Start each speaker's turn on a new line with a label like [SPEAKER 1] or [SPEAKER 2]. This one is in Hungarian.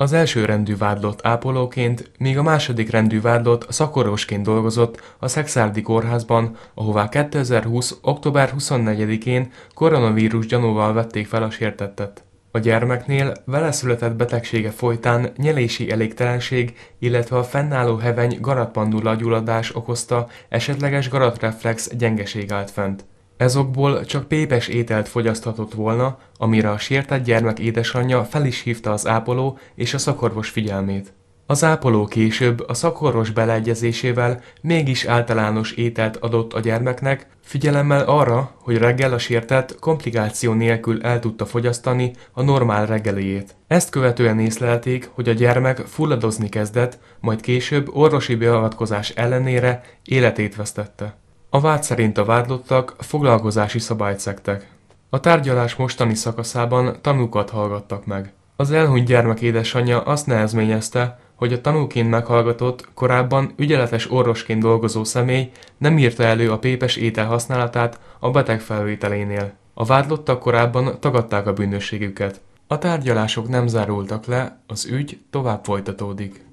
[SPEAKER 1] Az első rendű vádlott ápolóként, míg a második rendű vádlott szakorvosként dolgozott a Szexárdi kórházban, ahová 2020. október 24-én koronavírus gyanúval vették fel a sértettet. A gyermeknél vele született betegsége folytán nyelési elégtelenség, illetve a fennálló heveny garatpandula gyulladás okozta esetleges garatreflex gyengeség állt fent. Ezokból csak pépes ételt fogyaszthatott volna, amire a sértett gyermek édesanyja fel is hívta az ápoló és a szakorvos figyelmét. Az ápoló később a szakorvos beleegyezésével mégis általános ételt adott a gyermeknek, figyelemmel arra, hogy reggel a sértett komplikáció nélkül el tudta fogyasztani a normál reggeliét. Ezt követően észlelték, hogy a gyermek fulladozni kezdett, majd később orvosi beavatkozás ellenére életét vesztette. A vád szerint a vádlottak foglalkozási szabályt szektek. A tárgyalás mostani szakaszában tanúkat hallgattak meg. Az elhunyt gyermek édesanyja azt nehezményezte, hogy a tanúként meghallgatott, korábban ügyeletes orvosként dolgozó személy nem írta elő a pépes étel használatát a beteg felvételénél. A vádlottak korábban tagadták a bűnösségüket. A tárgyalások nem zárultak le, az ügy tovább folytatódik.